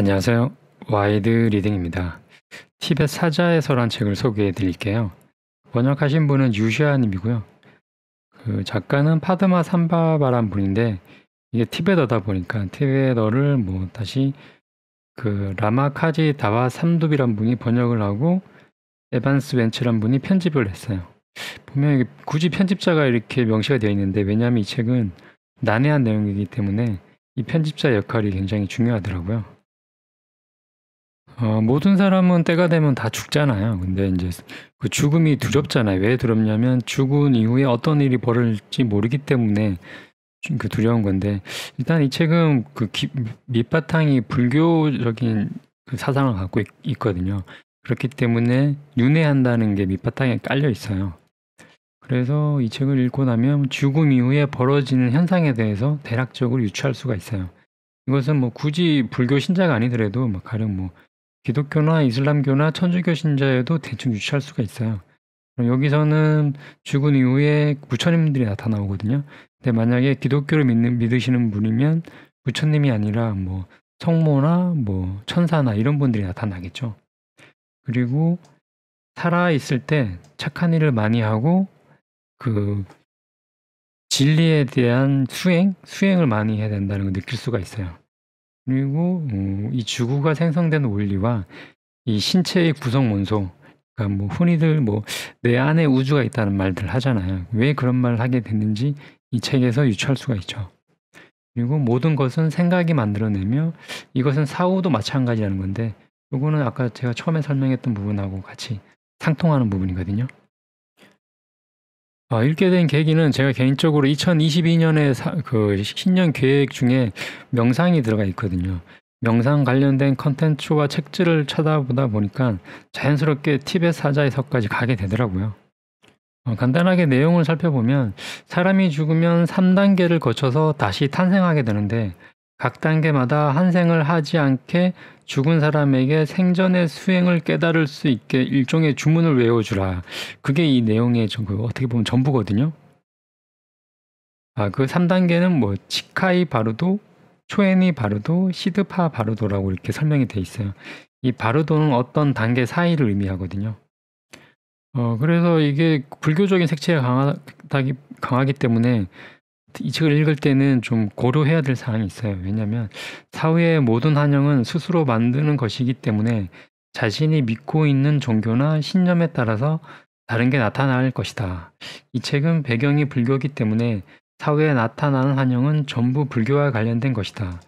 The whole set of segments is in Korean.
안녕하세요. 와이드 리딩입니다. 티벳 사자에서란 책을 소개해 드릴게요. 번역하신 분은 유시아님이고요. 그 작가는 파드마 삼바바란 분인데 이게 티베더다 보니까 티베더를 뭐 다시 그 라마카지 다와 삼두비란 분이 번역을 하고 에반스 웬츠란 분이 편집을 했어요. 보면 굳이 편집자가 이렇게 명시가 되어 있는데 왜냐하면 이 책은 난해한 내용이기 때문에 이 편집자 역할이 굉장히 중요하더라고요. 어, 모든 사람은 때가 되면 다 죽잖아요. 근데 이제 그 죽음이 두렵잖아요. 왜 두렵냐면 죽은 이후에 어떤 일이 벌어질지 모르기 때문에 그 두려운 건데 일단 이 책은 그 기, 밑바탕이 불교적인 그 사상을 갖고 있, 거든요 그렇기 때문에 윤회한다는 게 밑바탕에 깔려 있어요. 그래서 이 책을 읽고 나면 죽음 이후에 벌어지는 현상에 대해서 대략적으로 유추할 수가 있어요. 이것은 뭐 굳이 불교 신자가 아니더라도 막 뭐 가령 뭐 기독교나 이슬람교나 천주교 신자에도 대충 유추할 수가 있어요. 여기서는 죽은 이후에 부처님들이 나타나오거든요. 근데 만약에 기독교를 믿는, 믿으시는 분이면 부처님이 아니라 뭐 성모나 뭐 천사나 이런 분들이 나타나겠죠. 그리고 살아 있을 때 착한 일을 많이 하고 그 진리에 대한 수행, 수행을 많이 해야 된다는 걸 느낄 수가 있어요. 그리고 어, 이 주구가 생성된 원리와 이 신체의 구성 원소, 그러니까 뭐 흔히들 뭐 내 안에 우주가 있다는 말들 하잖아요. 왜 그런 말을 하게 됐는지 이 책에서 유추할 수가 있죠. 그리고 모든 것은 생각이 만들어내며 이것은 사후도 마찬가지라는 건데 이거는 아까 제가 처음에 설명했던 부분하고 같이 상통하는 부분이거든요. 아, 읽게 된 계기는 제가 개인적으로 2022년에 사, 그 신년 계획 중에 명상이 들어가 있거든요. 명상 관련된 컨텐츠와 책들을 찾아보다 보니까 자연스럽게 티벳 사자에서까지 가게 되더라고요. 어, 간단하게 내용을 살펴보면 사람이 죽으면 3단계를 거쳐서 다시 탄생하게 되는데 각 단계마다 한생을 하지 않게 죽은 사람에게 생전의 수행을 깨달을 수 있게 일종의 주문을 외워주라. 그게 이 내용의 그 어떻게 보면 전부거든요. 아, 그 3단계는 뭐 치카이 바르도, 초엔이 바르도, 시드파 바르도라고 이렇게 설명이 돼 있어요. 이 바르도는 어떤 단계 사이를 의미하거든요. 어, 그래서 이게 불교적인 색채가 강하다기, 강하기 때문에 이 책을 읽을 때는 좀 고려해야 될 사항이 있어요. 왜냐하면 사회의 모든 환영은 스스로 만드는 것이기 때문에 자신이 믿고 있는 종교나 신념에 따라서 다른 게 나타날 것이다. 이 책은 배경이 불교기 때문에 사회에 나타나는 환영은 전부 불교와 관련된 것이다.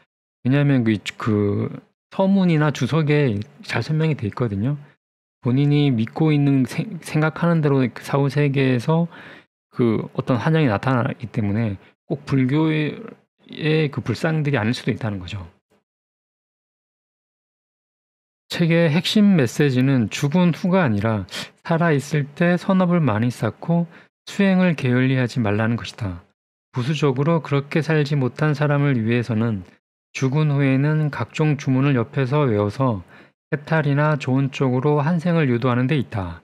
왜냐하면 그, 그 서문이나 주석에 잘 설명이 돼 있거든요. 본인이 믿고 있는 생각하는 대로 그 사후 세계에서 그 어떤 환영이 나타나기 때문에 꼭 불교의 그 불상들이 아닐 수도 있다는 거죠. 책의 핵심 메시지는 죽은 후가 아니라 살아있을 때 선업을 많이 쌓고 수행을 게을리하지 말라는 것이다. 부수적으로 그렇게 살지 못한 사람을 위해서는 죽은 후에는 각종 주문을 옆에서 외워서 해탈이나 좋은 쪽으로 한생을 유도하는 데 있다.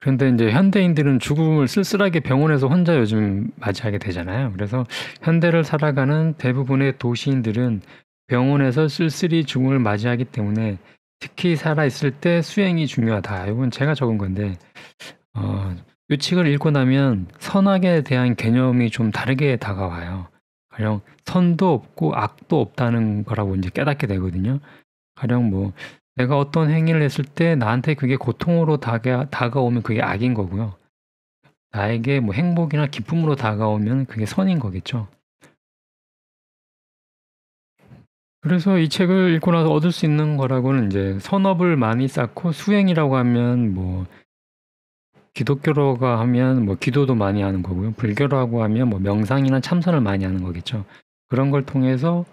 그런데이제 현대인들은 죽음을 쓸쓸하게 병원에서 혼자 요즘 맞이하게 되잖아요. 그래서 현대를 살아가는 대부분의 도시인들은 병원에서 쓸쓸히 죽음을 맞이하기 때문에 특히 살아있을 때 수행이 중요하다. 요건 제가 적은 건데 어요 책을 읽고 나면 선악에 대한 개념이 좀 다르게 다가와요. 가령 선도 없고 악도 없다는 거라고 인제 깨닫게 되거든요. 가령 뭐 내가 어떤 행위를 했을 때 나한테 그게 고통으로 다가, 다가오면 그게 악인 거고요. 나에게 뭐 행복이나 기쁨으로 다가오면 그게 선인 거겠죠. 그래서 이 책을 읽고 나서 얻을 수 있는 거라고는 이제 선업을 많이 쌓고 수행이라고 하면 뭐 기독교로가 하면 뭐 기도도 많이 하는 거고요. 불교라고 하면 뭐 명상이나 참선을 많이 하는 거겠죠. 그런 걸 통해서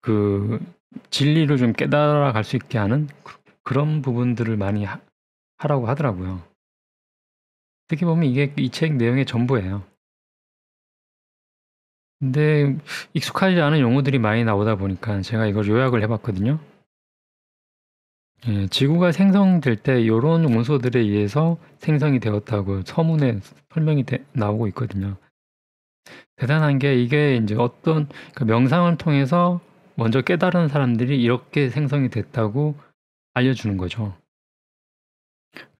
그 진리를 좀 깨달아 갈 수 있게 하는 그런 부분들을 많이 하, 하라고 하더라고요. 어떻게 보면 이게 이 책 내용의 전부예요. 근데 익숙하지 않은 용어들이 많이 나오다 보니까 제가 이걸 요약을 해봤거든요. 예, 지구가 생성될 때 이런 원소들에 의해서 생성이 되었다고 서문에 설명이 되, 나오고 있거든요. 대단한 게 이게 이제 어떤 그 명상을 통해서 먼저 깨달은 사람들이 이렇게 생성이 됐다고 알려주는 거죠.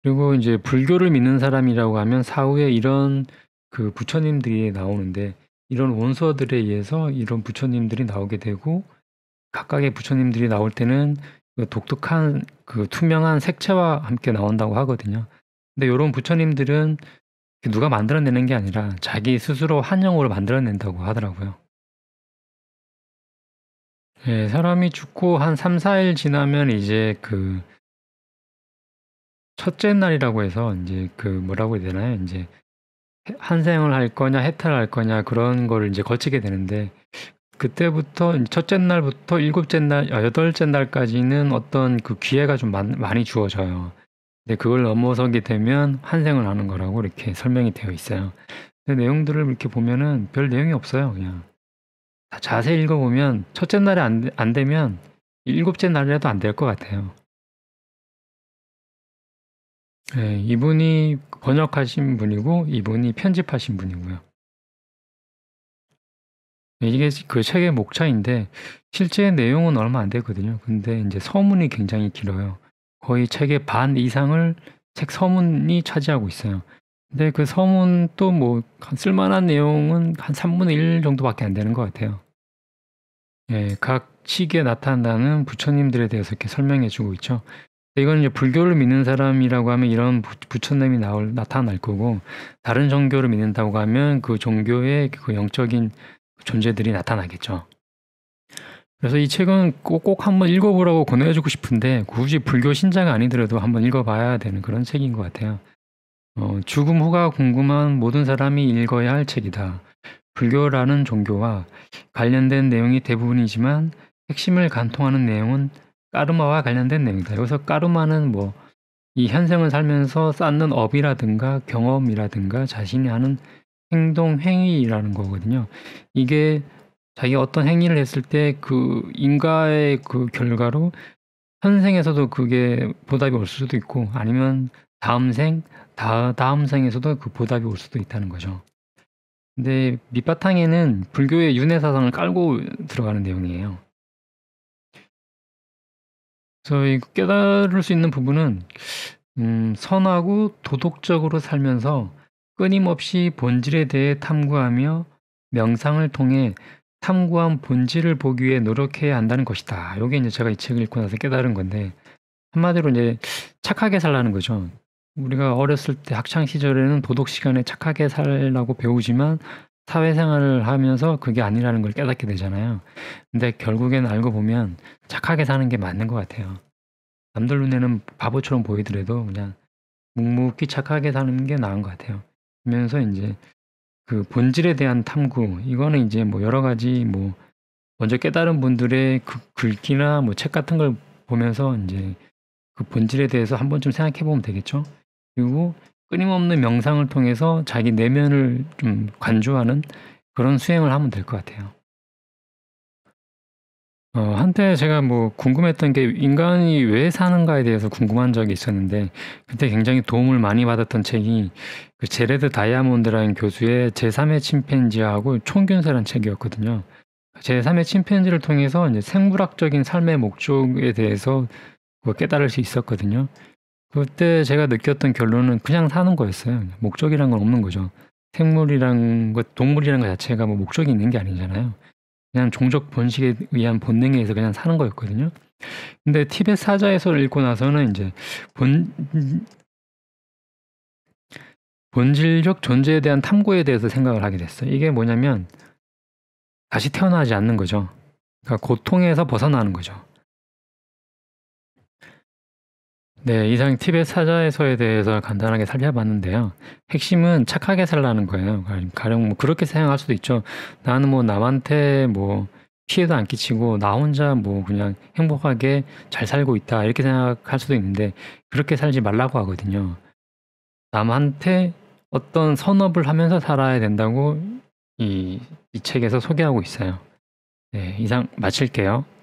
그리고 이제 불교를 믿는 사람이라고 하면 사후에 이런 그 부처님들이 나오는데 이런 원서들에 의해서 이런 부처님들이 나오게 되고 각각의 부처님들이 나올 때는 그 독특한 그 투명한 색채와 함께 나온다고 하거든요. 근데 이런 부처님들은 누가 만들어내는 게 아니라 자기 스스로 환영으로 만들어낸다고 하더라고요. 예, 사람이 죽고 한 3, 4일 지나면 이제 그 첫째 날이라고 해서 이제 그 뭐라고 해야 되나요? 이제 한생을 할 거냐 해탈할 거냐 그런 거를 이제 거치게 되는데 그때부터 첫째 날부터 일곱째 날 아, 여덟째 날까지는 어떤 그 기회가 좀 많이 주어져요. 근데 그걸 넘어서게 되면 한생을 하는 거라고 이렇게 설명이 되어 있어요. 근데 내용들을 이렇게 보면은 별 내용이 없어요, 그냥. 자세히 읽어보면 첫째 날이 안, 안 되면 일곱째 날이라도 안 될 것 같아요. 네, 이분이 번역하신 분이고 이분이 편집하신 분이고요. 네, 이게 그 책의 목차인데 실제 내용은 얼마 안 되거든요. 근데 이제 서문이 굉장히 길어요. 거의 책의 반 이상을 책 서문이 차지하고 있어요. 근데 네, 그 서문 또 뭐 쓸만한 내용은 한 3분의 1 정도밖에 안 되는 것 같아요. 예, 각 시기에 나타난다는 부처님들에 대해서 이렇게 설명해주고 있죠. 이건 이제 불교를 믿는 사람이라고 하면 이런 부처님이 나올, 나타날 거고 다른 종교를 믿는다고 하면 그 종교의 그 영적인 존재들이 나타나겠죠. 그래서 이 책은 꼭, 꼭 한번 읽어보라고 권해주고 싶은데 굳이 불교 신자가 아니더라도 한번 읽어봐야 되는 그런 책인 것 같아요. 어, 죽음 후가 궁금한 모든 사람이 읽어야 할 책이다. 불교라는 종교와 관련된 내용이 대부분이지만 핵심을 간통하는 내용은 까르마와 관련된 내용이다. 여기서 까르마는 뭐 이 현생을 살면서 쌓는 업이라든가 경험이라든가 자신이 하는 행동 행위라는 거거든요. 이게 자기 어떤 행위를 했을 때 그 인가의 그 결과로 현생에서도 그게 보답이 올 수도 있고 아니면 다음 생, 다, 다음 생에서도 그 보답이 올 수도 있다는 거죠. 근데 밑바탕에는 불교의 윤회 사상을 깔고 들어가는 내용이에요. 그래서 깨달을 수 있는 부분은 음, 선하고 도덕적으로 살면서 끊임없이 본질에 대해 탐구하며 명상을 통해 탐구한 본질을 보기 위해 노력해야 한다는 것이다. 이게 이제 제가 이 책을 읽고 나서 깨달은 건데 한마디로 이제 착하게 살라는 거죠. 우리가 어렸을 때 학창 시절에는 도덕 시간에 착하게 살라고 배우지만 사회생활을 하면서 그게 아니라는 걸 깨닫게 되잖아요. 근데 결국엔 알고 보면 착하게 사는 게 맞는 것 같아요. 남들 눈에는 바보처럼 보이더라도 그냥 묵묵히 착하게 사는 게 나은 것 같아요. 그러면서 이제 그 본질에 대한 탐구 이거는 이제 뭐 여러 가지 뭐 먼저 깨달은 분들의 그 글귀나 뭐 책 같은 걸 보면서 이제 그 본질에 대해서 한 번쯤 생각해 보면 되겠죠. 그리고 끊임없는 명상을 통해서 자기 내면을 좀 관조하는 그런 수행을 하면 될 것 같아요. 어, 한때 제가 뭐 궁금했던 게 인간이 왜 사는가에 대해서 궁금한 적이 있었는데 그때 굉장히 도움을 많이 받았던 책이 그 제레드 다이아몬드라는 교수의 제3의 침팬지하고 총균세란 책이었거든요. 제3의 침팬지를 통해서 이제 생물학적인 삶의 목적에 대해서 깨달을 수 있었거든요. 그때 제가 느꼈던 결론은 그냥 사는 거였어요. 목적이란 건 없는 거죠. 생물이란 것, 동물이란 것 자체가 뭐 목적이 있는 게 아니잖아요. 그냥 종족 번식에 의한 본능에 의해서 그냥 사는 거였거든요. 근데 티벳 사자에서를 읽고 나서는 이제 본 본질적 존재에 대한 탐구에 대해서 생각을 하게 됐어요. 이게 뭐냐면 다시 태어나지 않는 거죠. 그러니까 고통에서 벗어나는 거죠. 네, 이상 티벳 사자에서에 대해서 간단하게 살펴봤는데요. 핵심은 착하게 살라는 거예요. 가령 뭐 그렇게 생각할 수도 있죠. 나는 뭐 남한테 뭐 피해도 안 끼치고 나 혼자 뭐 그냥 행복하게 잘 살고 있다 이렇게 생각할 수도 있는데 그렇게 살지 말라고 하거든요. 남한테 어떤 선업을 하면서 살아야 된다고 이, 이 책에서 소개하고 있어요. 네, 이상 마칠게요.